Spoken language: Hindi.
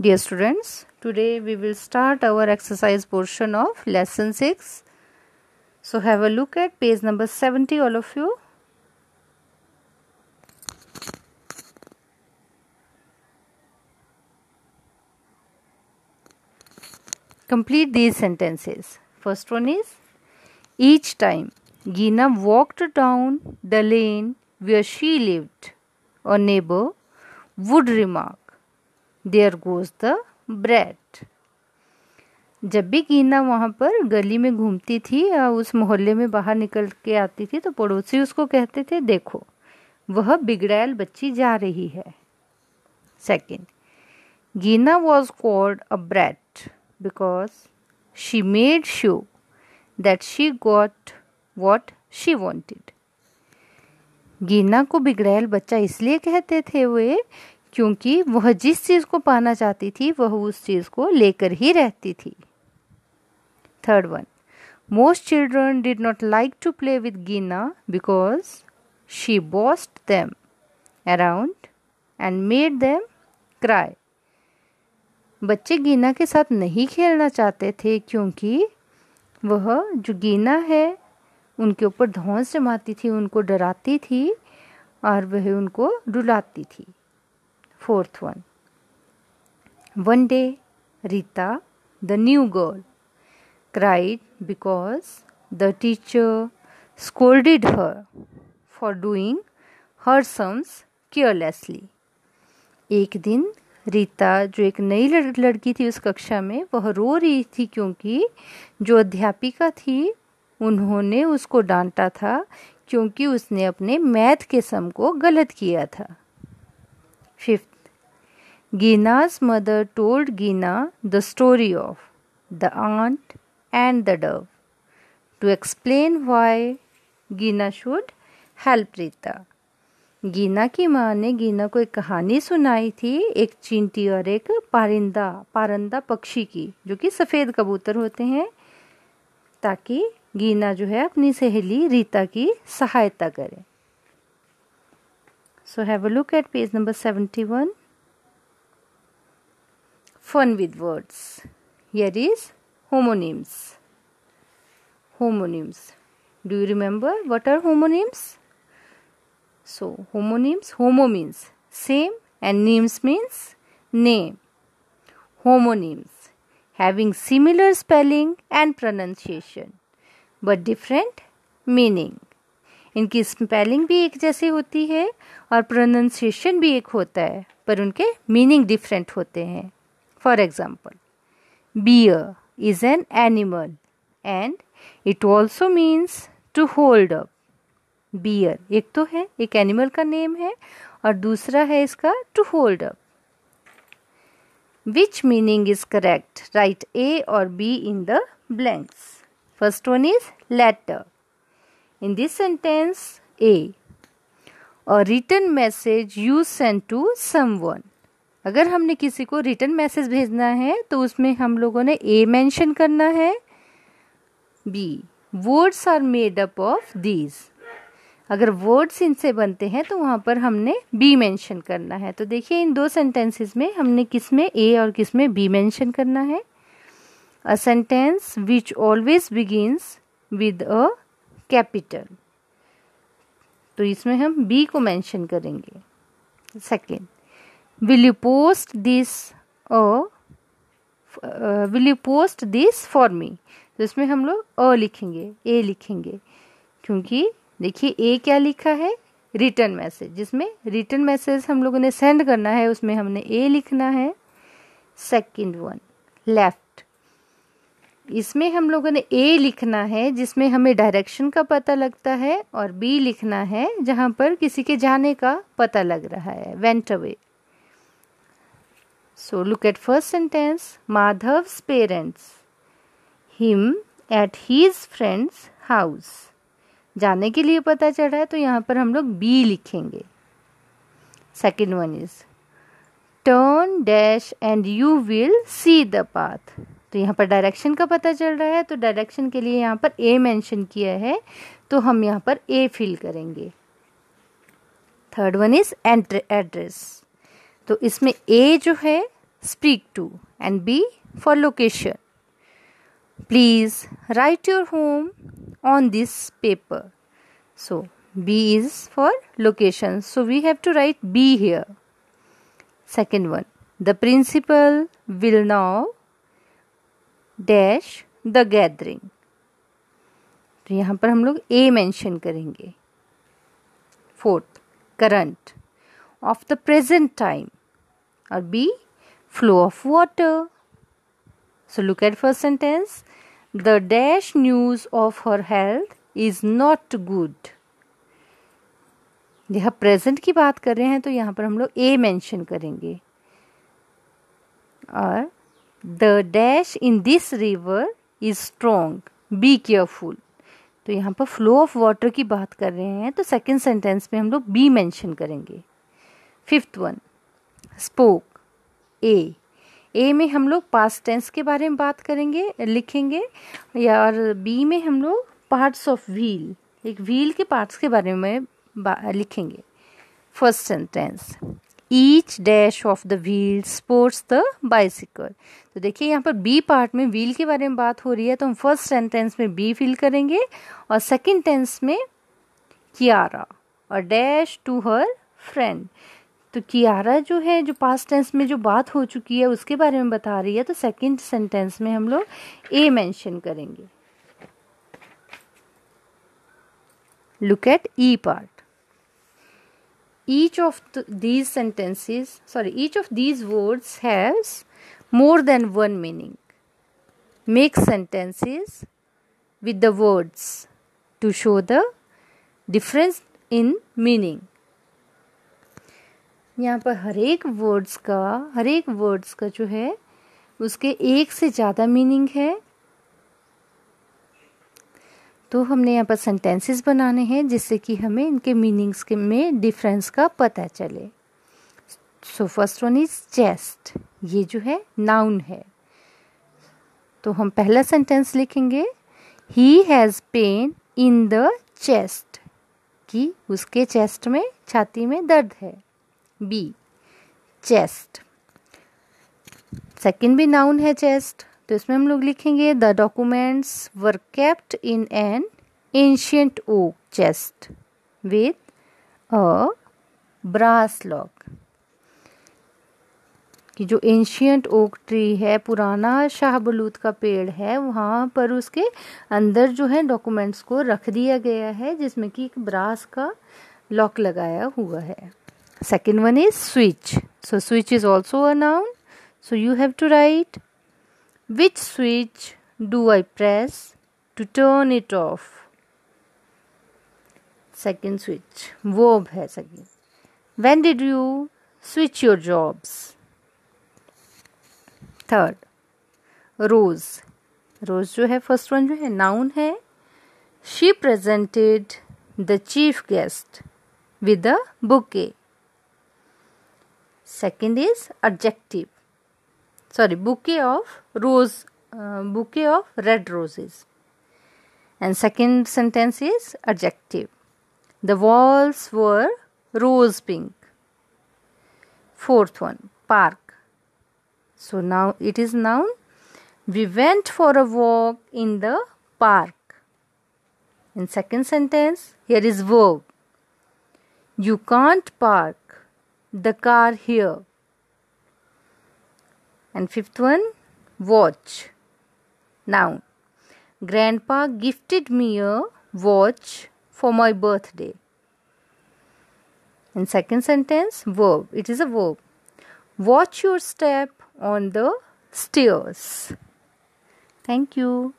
Dear students, today we will start our exercise portion of lesson 6. So have a look at page number 70 all of you. Complete these sentences. First one is Each time Gina walked down the lane where she lived, a neighbor would remark there goes the brat जब भी गीना वहाँ पर गली में घूमती थी या उस मोहल्ले में बाहर निकल के आती थी तो पड़ोसी उसको कहते थे देखो वह बिगड़ैल बच्ची जा रही है second Gina was called a brat because she made sure that she got what she wanted Gina को बिगड़ैल बच्चा इसलिए कहते थे वे क्योंकि वह जिस चीज़ को पाना चाहती थी वह उस चीज़ को लेकर ही रहती थी third one most children did not like to play with Gina because she bossed them around and made them cry बच्चे गीना के साथ नहीं खेलना चाहते थे क्योंकि वह जो गीना है उनके ऊपर धौंस जमाती थी उनको डराती थी और वह उनको रुलाती थी fourth one one day Rita the new girl cried because the teacher scolded her for doing her sums carelessly एक दिन रीता जो एक नई लड़की थी उस कक्षा में वह रो रही थी क्योंकि जो अध्यापिका थी उन्होंने उसको डांटा था क्योंकि उसने अपने मैथ के सम को गलत किया था fifth Gina's mother told Gina the story of the aunt and the dove to explain why Gina should help Rita Gina की माँ ने गीना को एक कहानी सुनाई थी एक चींटी और एक पारिंदा पारंदा पक्षी की जो कि सफ़ेद कबूतर होते हैं ताकि गीना जो है अपनी सहेली रीता की सहायता करे so have look at page number seventy one fun with words. Here is homonyms. Homonyms. Do you remember what are homonyms? So, homonyms, homo means same and names means name. Homonyms having similar spelling and pronunciation but different meaning. इनकी स्पेलिंग भी एक जैसी होती है और प्रोनाउंसिएशन भी एक होता है पर उनके मीनिंग डिफरेंट होते हैं For example, bear is an animal and it also means to hold up. Bear एक तो है एक एनिमल का नेम है और दूसरा है इसका to hold up which meaning is correct write A और B in the blanks first one is letter in this sentence a return message you send to someone अगर हमने किसी को रिटर्न मैसेज भेजना है तो उसमें हम लोगों ने ए मेंशन करना है B words are made up of these अगर वर्ड्स इनसे बनते हैं तो वहाँ पर हमने बी मेंशन करना है तो देखिए इन दो सेंटेंसेस में हमने किस में ए और किस में बी मेंशन करना है a sentence which always begins with a capital तो इसमें हम बी को मेंशन करेंगे second will you post this a will you post this for me तो इसमें हम लोग अ लिखेंगे ए लिखेंगे क्योंकि देखिए ए क्या लिखा है रिटर्न मैसेज जिसमें रिटर्न मैसेज हम लोगों ने सेंड करना है उसमें हमने ए लिखना है सेकंड वन लेफ्ट इसमें हम लोगों ने ए लिखना है जिसमें हमें डायरेक्शन का पता लगता है और बी लिखना है जहाँ पर किसी के जाने का पता लग रहा है went away So look at first sentence Madhav's parents him at his friend's house जाने के लिए पता चला है तो यहाँ पर हम लोग बी लिखेंगे second one is turn dash and you will see the path तो यहाँ पर डायरेक्शन का पता चल रहा है तो डायरेक्शन के लिए यहाँ पर ए मेंशन किया है तो हम यहाँ पर ए फिल करेंगे थर्ड वन इज एड्रेस तो इसमें ए जो है speak to and B for location please write your home on this paper so B is for location so we have to write B here second one the principal will now dash the gathering तो यहाँ पर हम लोग ए मेंशन करेंगे fourth current of the present time or B flow of water. So look at first sentence. The dash news of her health is not good. यह प्रेजेंट की बात कर रहे हैं तो यहाँ पर हम लोग ए मेंशन करेंगे और the dash in this river is strong be careful तो यहाँ पर फ्लो ऑफ वाटर की बात कर रहे हैं तो सेकंड सेंटेंस में हम लोग बी मेंशन करेंगे fifth one spoke A A में हम लोग पास्ट टेंस के बारे में बात करेंगे लिखेंगे या और बी में हम लोग पार्ट्स ऑफ व्हील एक व्हील के पार्ट्स के बारे में लिखेंगे first sentence each dash of the wheel supports the bicycle तो देखिए यहाँ पर बी पार्ट में व्हील के बारे में बात हो रही है तो हम फर्स्ट सेंटेंस में बी फिल करेंगे और सेकेंड टेंस में कियारा और डैश टू हर फ्रेंड तो कियारा जो है जो पास्ट टेंस में जो बात हो चुकी है उसके बारे में बता रही है तो सेकंड सेंटेंस में हम लोग ए मेंशन करेंगे look at E part each of these sentences sorry each of these words has more than one meaning make sentences with the words to show the difference in meaning यहाँ पर हर एक वर्ड्स का हर एक वर्ड्स का जो है उसके एक से ज़्यादा मीनिंग है तो हमने यहाँ पर सेंटेंसेस बनाने हैं जिससे कि हमें इनके मीनिंग्स के में डिफरेंस का पता चले so first one is chest ये जो है नाउन है तो हम पहला सेंटेंस लिखेंगे he has pain in the chest कि उसके चेस्ट में छाती में दर्द है बी चेस्ट सेकेंड भी नाउन है चेस्ट तो इसमें हम लोग लिखेंगे the documents were kept in an ancient oak chest with a brass lock कि जो एंशियंट ओक ट्री है पुराना शाहबलूत का पेड़ है वहाँ पर उसके अंदर जो है डॉक्यूमेंट्स को रख दिया गया है जिसमें कि एक ब्रास का लॉक लगाया हुआ है second one is switch so switch is also a noun so you have to write which switch do i press to turn it off second switch verb hai second when did you switch your jobs Third. Rose. Rose जो है first one जो है noun है She presented the chief guest with a bouquet second is adjective sorry bouquet of rose uh, bouquet of red roses and second sentence is adjective the walls were rose pink fourth one park so now it is noun we went for a walk in the park in second sentence, here is verb. You can't park the car here. And fifth one, watch. Noun. Grandpa gifted me a watch for my birthday. In second sentence, verb. It is a verb. Watch your step on the stairs. Thank you.